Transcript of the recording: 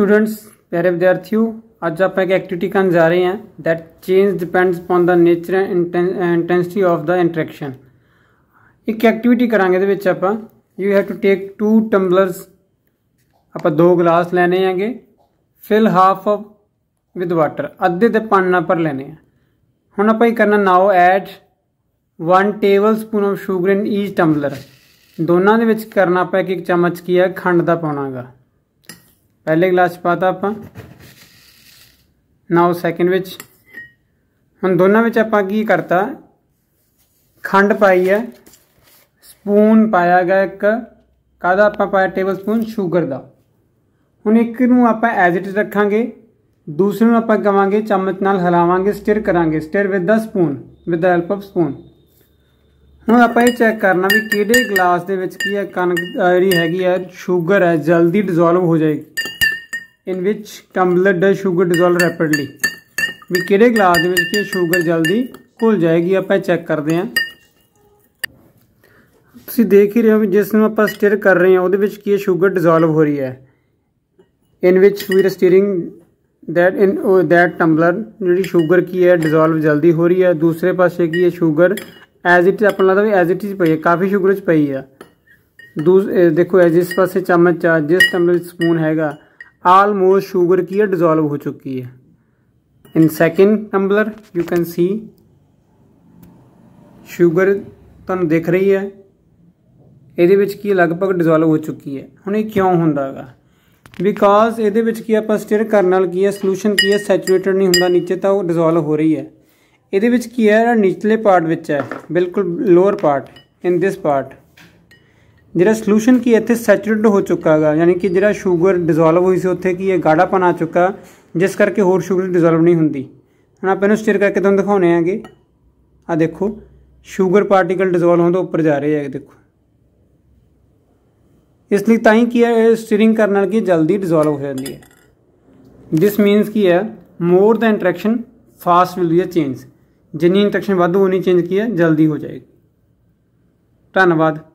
students प्यारे विद्यार्थियों आज आप एक एक्टिविटी करने जा रहे हैं that change depends upon the nature and intensity of the interaction ਇੱਕ ਐਕਟੀਵਿਟੀ ਕਰਾਂਗੇ ਇਹਦੇ ਵਿੱਚ ਆਪਾਂ you have to take two tumblers ਆਪਾਂ ਦੋ ਗਲਾਸ ਲੈਣੇ ਆਂਗੇ fill half of with water ਅੱਧੇ ਤੇ ਪਾਣਾ ਪਰ ਲੈਣੇ ਆ ਹੁਣ ਆਪਾਂ ਇਹ ਕਰਨਾ now add 1 tablespoon of sugar in each tumbler ਦੋਨਾਂ ਦੇ ਵਿੱਚ ਕਰਨਾ ਆਪਾਂ ਇੱਕ ਇੱਕ ਚਮਚ ਕੀ ਹੈ ਖੰਡ ਦਾ ਪਾਉਣਾਗਾ ਪਹਿਲੇ ਗਲਾਸ ਪਾਤਾ ਆਪਾਂ ਨਾਓ ਸੈਕਿੰਡ ਵਿੱਚ ਹੁਣ ਦੋਨਾਂ ਵਿੱਚ ਆਪਾਂ ਕੀ ਕਰਤਾ ਖੰਡ ਪਾਈ ਹੈ ਸਪੂਨ ਪਾਇਆ ਗਿਆ ਇੱਕ ਕਾਦਾ ਆਪਾਂ ਪਾਇਆ ਟੇਬਲ ਸਪੂਨ ਸ਼ੂਗਰ ਦਾ ਹੁਣ ਇੱਕ ਨੂੰ ਆਪਾਂ ਐਜ਼ ਇਟ ਇਜ਼ ਰੱਖਾਂਗੇ ਦੂਸਰੇ ਨੂੰ ਆਪਾਂ ਕਵਾਂਗੇ ਚਮਚ ਨਾਲ ਹਲਾਵਾਂਗੇ ਸਟਿਰ ਕਰਾਂਗੇ stir with the spoon with the help of spoon ਹੁਣ ਆਪਾਂ ਇਹ ਚੈੱਕ ਕਰਨਾ ਵੀ ਕਿਹੜੇ ਗਲਾਸ ਦੇ ਵਿੱਚ ਕੀ ਹੈ ਕਣਕ ਜਿਹੜੀ ਹੈਗੀ ਹੈ ਸ਼ੂਗਰ ਹੈ ਜਲਦੀ ਡਿਸੋਲਵ ਹੋ ਜਾਏਗੀ in which tumbler does sugar dissolve rapidly ਵੀ ਕਿਹੜੇ ਗਲਾਸ ਦੇ ਵਿੱਚ ਕਿ ਸ਼ੂਗਰ ਜਲਦੀ ਘੁਲ ਜਾਏਗੀ ਆਪਾਂ ਚੈੱਕ ਕਰਦੇ ਹਾਂ ਤੁਸੀਂ ਦੇਖ ਹੀ ਰਹੇ ਹੋ ਵੀ ਜਿਸ ਨੂੰ ਆਪਾਂ ਸਟਿਰ ਕਰ ਰਹੇ ਹਾਂ ਉਹਦੇ ਵਿੱਚ ਕੀ ਸ਼ੂਗਰ ਡਿਸੋਲਵ ਹੋ ਰਹੀ ਹੈ ਇਨ ਵਿੱਚ we are stirring that in oh, that tumbler ਜਿਹੜੀ ਸ਼ੂਗਰ ਕੀ ਹੈ ਡਿਸੋਲਵ ਜਲਦੀ ਹੋ ਰਹੀ ਹੈ ਦੂਸਰੇ ਪਾਸੇ ਕੀ ਹੈ ਸ਼ੂਗਰ ਐਜ਼ ਇਟ ਆਪਣਾ ਲੱਗਦਾ ਵੀ ਐਜ਼ ਇਟ ਇਜ਼ ਪਈ ਹੈ ਕਾਫੀ ਸ਼ੂਗਰ ਚ ਪਈ ਹੈ ਦੂਸ ਦੇਖੋ ਜਿਸ ਪਾਸੇ ਚਮਚ ਆ ਜਿਸ ਟੰਬਲਰ ਸਪੂਨ ਹੈਗਾ almost sugar की है dissolve हो चुकी है in second tumbler you can see sugar ਤੁਹਾਨੂੰ ਦਿਖ ਰਹੀ ਹੈ ਇਹਦੇ ਵਿੱਚ ਕੀ ਲਗਭਗ ਡਿਸੋਲਵ ਹੋ ਚੁੱਕੀ ਹੈ ਹੁਣ ਇਹ ਕਿਉਂ ਹੁੰਦਾ ਹੈਗਾ ਬਿਕਾਜ਼ ਇਹਦੇ ਵਿੱਚ ਕੀ ਆਪਾਂ ਸਟਿਰ ਕਰਨ ਨਾਲ ਕੀ ਹੈ ਸੋਲੂਸ਼ਨ ਕੀ ਹੈ ਸੈਚੂਰੇਟਡ ਨਹੀਂ ਹੁੰਦਾ ਨੀਚੇ ਤਾਂ ਉਹ ਡਿਸੋਲਵ ਹੋ ਰਹੀ ਹੈ ਇਹਦੇ ਵਿੱਚ ਕੀ ਹੈ ਨਿਚਲੇ ਪਾਰਟ ਵਿੱਚ ਹੈ ਬਿਲਕੁਲ lower part in this part ਜਿਹੜਾ ਸੋਲੂਸ਼ਨ ਕੀ ਇੱਥੇ ਸੈਚੂਰੇਟਡ ਹੋ ਚੁੱਕਾ ਹੈਗਾ ਯਾਨੀ ਕਿ ਜਿਹੜਾ 슈ਗਰ ਡਿਸੋਲਵ ਹੋਈ ਸੀ ਉੱਥੇ ਕੀ ਇਹ ਗਾੜਾਪਨ ਆ ਚੁੱਕਾ ਜਿਸ ਕਰਕੇ ਹੋਰ 슈ਗਰ ਡਿਸੋਲਵ ਨਹੀਂ ਹੁੰਦੀ ਹੁਣ ਆਪਾਂ ਇਹਨੂੰ ਸਟਿਰ ਕਰਕੇ ਤੁਹਾਨੂੰ ਦਿਖਾਉਣੇ ਆਗੇ ਆ ਦੇਖੋ 슈ਗਰ ਪਾਰਟੀਕਲ ਡਿਸੋਲਵ ਹੋਣ ਤੋਂ ਉੱਪਰ ਜਾ ਰਹੇ ਹੈ ਦੇਖੋ ਇਸ ਲਈ ਤਾਂ ਹੀ ਕੀ ਹੈ ਸਟਿਰਿੰਗ ਕਰਨ ਨਾਲ ਕੀ ਜਲਦੀ ਡਿਸੋਲਵ ਹੋ ਜਾਂਦੀ ਹੈ ਦਿਸ ਮੀਨਸ ਕੀ ਹੈ more the interaction fast will be a change ਜਿੰਨੀ ਇੰਟਰੈਕਸ਼ਨ ਵੱਧ ਹੋਣੀ ਚੇਂਜ ਕੀ ਹੈ ਜਲਦੀ ਹੋ ਜਾਏਗੀ ਧੰਨਵਾਦ